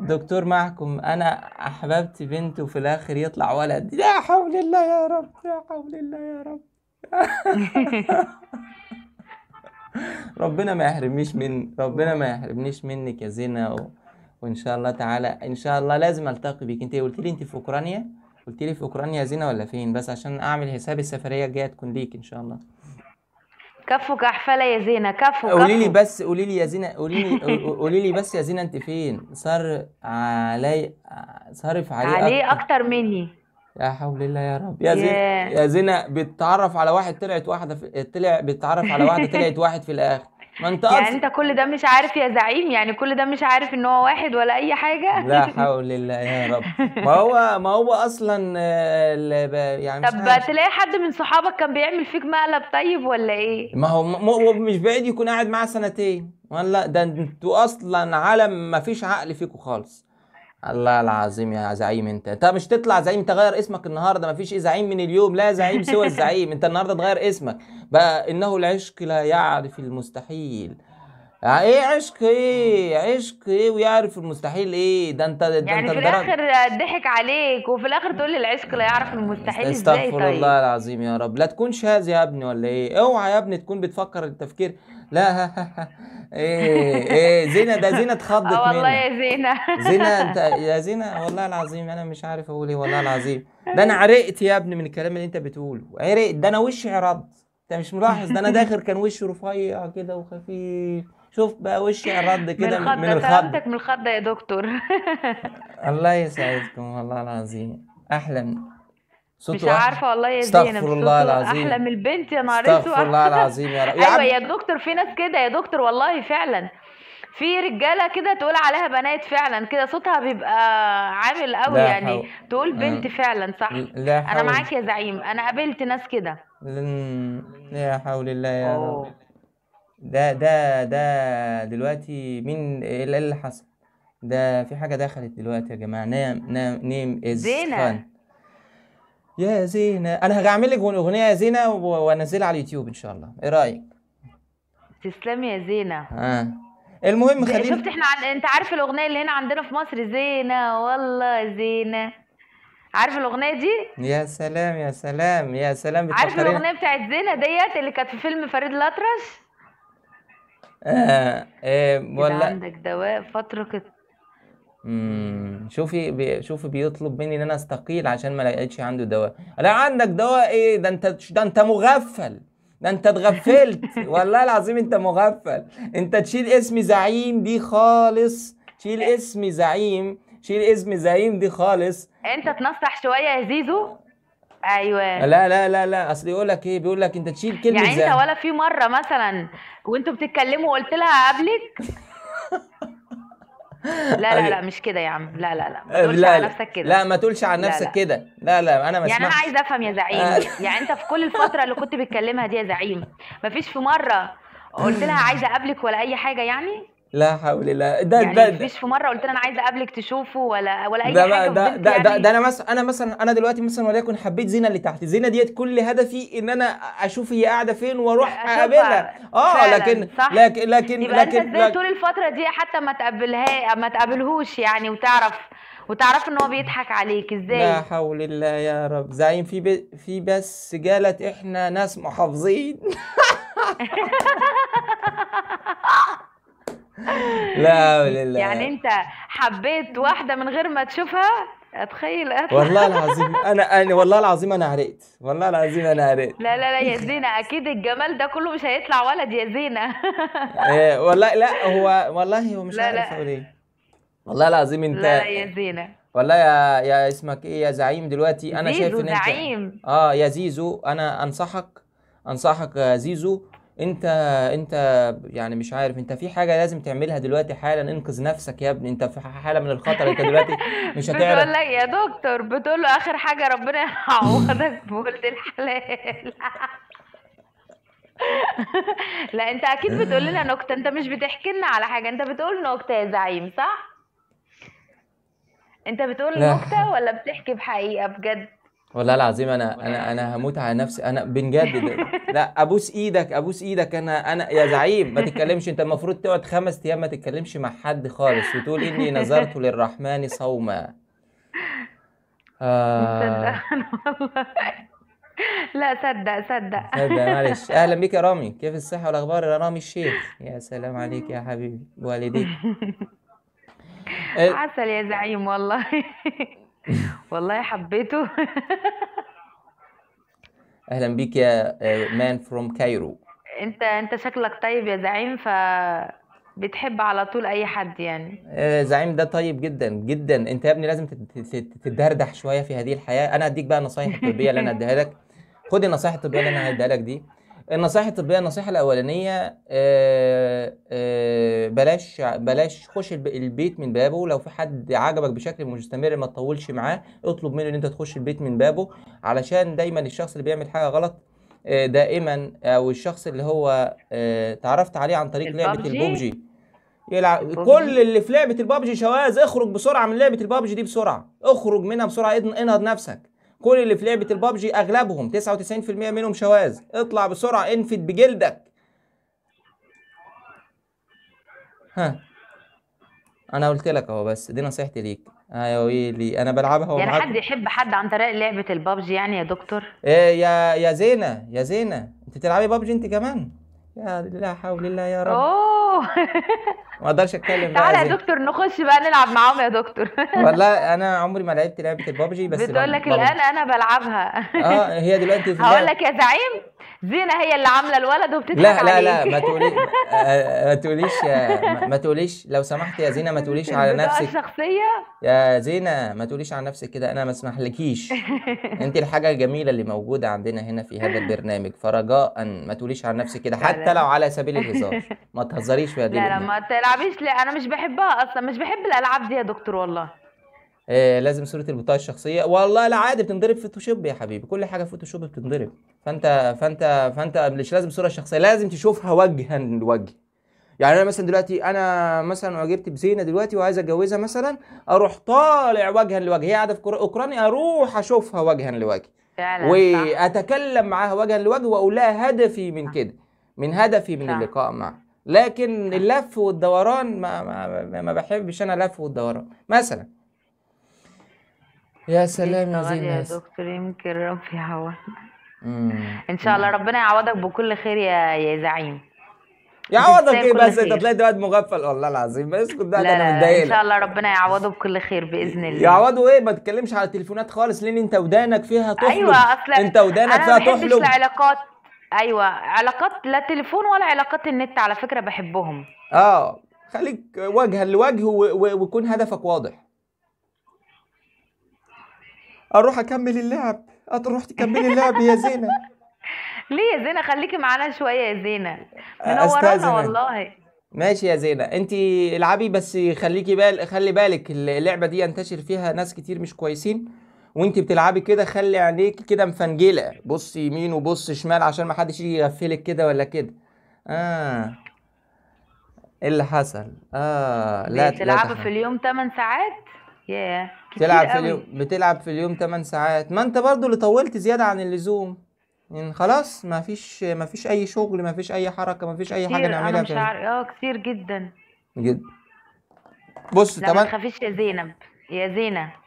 دكتور معكم انا احببت بنت وفي الاخر يطلع ولد لا حول الله يا رب لا حول الله يا رب ربنا ما يحرمنيش من ربنا ما يحرمنيش منك يا زينة و... وان شاء الله تعالى ان شاء الله لازم التقي بيك انت قلت لي انت في اوكرانيا قلت لي في اوكرانيا يا زينة ولا فين بس عشان اعمل حساب السفرية الجاية تكون ليك ان شاء الله كفو كحفله يا زينه كفو قولي لي بس قولي لي يا زينه قولي لي قولي لي بس يا زينه انت فين صار علي صارف عليه عليه اكتر, أكتر مني يا حول الله يا رب يا زينة يا زينة بتتعرف على واحد طلعت واحدة في... طلع بتتعرف على واحدة طلعت واحد في الآخر ما انت يعني انت كل ده مش عارف يا زعيم يعني كل ده مش عارف ان هو واحد ولا اي حاجه لا حول الله يا رب ما هو ما هو اصلا يعني طب تلاقي حد من صحابك كان بيعمل فيك مقلب طيب ولا ايه ما هو م- مش بعيد يكون قاعد معاه سنتين ولا ده انتوا اصلا عالم ما فيش عقل فيكوا خالص الله العظيم يا زعيم انت انت مش تطلع زعيم تغير اسمك النهارده مفيش ايه زعيم من اليوم لا زعيم سوى الزعيم انت النهارده تغير اسمك بقى انه العشق لا يعرف المستحيل آه، ايه عشق ايه عشق ايه ويعرف المستحيل ايه ده انت ده يعني انت في الاخر ضحك عليك وفي الاخر تقول لي العشق لا يعرف المستحيل ازاي استغفر طيب. الله العظيم يا رب لا تكون شاذ يا ابني ولا ايه اوعى يا ابني تكون بتفكر التفكير لا ها ها ايه ايه زينه ده زينه اتخضت مني آه، والله يا زينه زينه انت يا زينه والله العظيم انا مش عارف اقول ايه والله العظيم ده انا عرقت يا ابني من الكلام اللي انت بتقوله عرقت ده انا وشي عرض انت مش ملاحظ ده انا داخل كان وشي رفيع كده وخفيف شوف بقى وشي الرد كده من من الخضه من الخضه يا دكتور الله يسعدكم والله العظيم احلى صوته مش عارفه والله يا زينب استغفر الله العظيم احلى من البنت يا نهار اسود استغفر الله العظيم يا رب ايوه يا دكتور في ناس كده يا دكتور والله فعلا في رجاله كده تقول عليها بنات فعلا كده صوتها بيبقى عامل قوي يعني حول. تقول آه. بنت فعلا صح لا حول. انا معاك يا زعيم انا قابلت ناس كده لا حول الله يا رب ده ده ده دلوقتي مين ايه اللي حصل ده في حاجة دخلت دلوقتي يا جماعة نام نام نيم از زينة. يا زينة أنا هعمل لك أغنية يا زينة وأنزلها على اليوتيوب إن شاء الله إيه رأيك؟ تسلمي يا زينة آه المهم خلينا شفت احنا عن... انت عارف الاغنيه اللي هنا عندنا في مصر زينه والله زينه عارف الاغنيه دي يا سلام يا سلام يا سلام عارف الاغنيه بتاعت زينه ديت اللي كانت في فيلم فريد الأطرش ايه ولا عندك دواء فترة كده امم شوفي بي شوفي بيطلب مني ان انا استقيل عشان ما لقيتش عنده دواء لا عندك دواء ايه ده انت ده انت مغفل ده انت اتغفلت والله العظيم انت مغفل انت تشيل اسم زعيم دي خالص شيل اسم زعيم شيل اسم زعيم دي خالص انت تنصح شوية يا زيزو ايوه لا لا لا لا اصل يقول لك ايه بيقول لك انت تشيل كلمه يعني انت زي. ولا في مره مثلا وانتوا بتتكلموا قلت لها قبلك لا لا أيوة. لا مش كده يا عم لا لا لا ما آه، تقولش لا على نفسك كده لا ما تقولش على نفسك كده لا لا انا ما يعني انا عايزه افهم يا زعيم آه. يعني انت في كل الفتره اللي كنت بتكلمها دي يا زعيم ما فيش في مره قلت لها عايزه اقابلك ولا اي حاجه يعني لا حول الله ده يعني ده مفيش في مره قلت انا عايزه اقابلك تشوفه ولا ولا اي ده حاجه ده ده, يعني... ده ده انا مثلا انا مثلا انا دلوقتي مثلا وليكن حبيت زينه اللي تحت زينه ديت كل هدفي ان انا اشوف هي قاعده فين واروح اقابلها اه لكن صح. لكن لكن يبقى لكن, لكن طول الفتره دي حتى ما تقابلها ما تقابلهوش يعني وتعرف وتعرف ان هو بيضحك عليك ازاي لا حول الله يا رب زعيم في في بس جالت احنا ناس محافظين لا حول يعني انت حبيت واحده من غير ما تشوفها اتخيل أطلع. والله العظيم انا انا والله العظيم انا عرقت والله العظيم انا عرقت لا لا لا يا زينه اكيد الجمال ده كله مش هيطلع ولد يا زينه إيه والله لا هو والله هو مش لا عارف اقول ايه والله العظيم انت لا يا زينه والله يا يا اسمك ايه يا زعيم دلوقتي انا شايف ان انت زعيم اه يا زيزو انا انصحك انصحك يا زيزو انت انت يعني مش عارف انت في حاجه لازم تعملها دلوقتي حالا انقذ نفسك يا ابني انت في حاله من الخطر انت دلوقتي مش هتعرف بتقول لك يا دكتور بتقول له اخر حاجه ربنا يعوضك بولد الحلال لا انت اكيد بتقول لنا نكته انت مش بتحكي لنا على حاجه انت بتقول نكته يا زعيم صح انت بتقول نكته ولا بتحكي بحقيقه بجد والله العظيم انا انا انا هموت على نفسي انا بنجد لا ابوس ايدك ابوس ايدك انا انا يا زعيم ما تتكلمش انت المفروض تقعد خمس ايام ما تتكلمش مع حد خالص وتقول اني نذرت للرحمن صوما آه. لا صدق صدق صدق معلش اهلا بيك يا رامي كيف الصحه والاخبار يا رامي الشيخ يا سلام عليك يا حبيبي والديك آه. عسل يا زعيم والله والله حبيته اهلا بيك يا مان فروم كايرو انت انت شكلك طيب يا زعيم ف بتحب على طول اي حد يعني آه، زعيم ده طيب جدا جدا انت يا ابني لازم تتدردح شويه في هذه الحياه انا اديك بقى النصايح الطبيه اللي انا اديها لك خد النصايح الطبيه اللي انا هديها لك دي النصائح الطبيه النصيحه الاولانيه آه، آه، بلاش بلاش خش البيت من بابه لو في حد عجبك بشكل مستمر ما تطولش معاه اطلب منه ان انت تخش البيت من بابه علشان دايما الشخص اللي بيعمل حاجه غلط آه، دائما او الشخص اللي هو تعرفت عليه عن طريق لعبه البوبجي يلعب كل اللي في لعبه البابجي شواذ اخرج بسرعه من لعبه البابجي دي بسرعه اخرج منها بسرعه انهض نفسك كل اللي في لعبه البابجي اغلبهم 99% منهم شواذ اطلع بسرعه انفد بجلدك ها انا قلت لك اهو بس دي نصيحتي ليك ايوه ويلي انا بلعبها يعني يعني حد يحب حد عن طريق لعبه البابجي يعني يا دكتور ايه يا يا زينه يا زينه انت بتلعبي بابجي انت كمان يا لا حول الله يا رب أوه. ما اقدرش اتكلم تعالى يا دكتور نخش بقى نلعب معاهم يا دكتور والله انا عمري ما لعبت لعبه البابجي بس بتقول لك الان انا بلعبها اه هي دلوقتي في هقول لك يا زعيم زينه هي اللي عامله الولد وبتضحك لا لا لا ما تقولي آه، ما تقوليش ما تقوليش لو سمحت يا زينه ما تقوليش على نفسك الشخصيه يا زينه ما تقوليش على نفسك كده انا ما اسمحلكيش انت الحاجه الجميله اللي موجوده عندنا هنا في هذا البرنامج فرجاء ما تقوليش على نفسك كده حتى لو على سبيل الهزار ما تهزريش يا دي لا لا ما تلعبيش لا انا مش بحبها اصلا مش بحب الالعاب دي يا دكتور والله آه لازم صوره البطاقه الشخصيه والله لا عادي بتنضرب فوتوشوب يا حبيبي كل حاجه فوتوشوب بتنضرب فانت فانت فانت مش لازم صوره شخصيه لازم تشوفها وجها لوجه يعني انا مثلا دلوقتي انا مثلا عجبت بزينه دلوقتي وعايز اتجوزها مثلا اروح طالع وجها لوجه هي قاعده في اوكرانيا اروح اشوفها وجها لوجه فعلا واتكلم معاها وجها لوجه واقول لها هدفي من كده من هدفي من اللقاء معها لكن اللف والدوران ما ما, ما بحبش انا لف والدوران مثلا يا إيه، سلام يا زين يا دكتور يمكن ربي يعوضك ان شاء الله ربنا يعوضك بكل خير يا يا زعيم يعوضك ايه بس انت طلعت واد مغفل والله العظيم بس كنت ده انا متضايق ان شاء الله ربنا يعوضه بكل خير باذن الله يعوضه ايه ما تتكلمش على التليفونات خالص لان انت ودانك فيها تحلم ايوه اصلا انت ودانك فيها تحلم انا ما العلاقات ايوه علاقات لا تليفون ولا علاقات النت على فكره بحبهم اه خليك وجها لوجه وكون هدفك واضح اروح اكمل اللعب اروح تكملي اللعب يا زينه ليه يا زينه خليكي معانا شويه يا زينه منورانا والله ماشي يا زينه انت العبي بس خليكي بال خلي بالك اللعبه دي ينتشر فيها ناس كتير مش كويسين وانت بتلعبي كده خلي عينيك كده مفنجله بصي يمين وبص شمال عشان ما حدش يجي يغفلك كده ولا كده اه ايه اللي حصل اه لا بتلعبي في اليوم 8 ساعات ياه بتلعب في اليوم بتلعب في اليوم 8 ساعات ما انت برضو اللي طولت زياده عن اللزوم يعني خلاص ما فيش ما فيش اي شغل ما فيش اي حركه ما فيش اي حاجه نعملها انا مش عارف اه كتير جدا جدا بص تمام ما تخافيش يا زينب يا زينة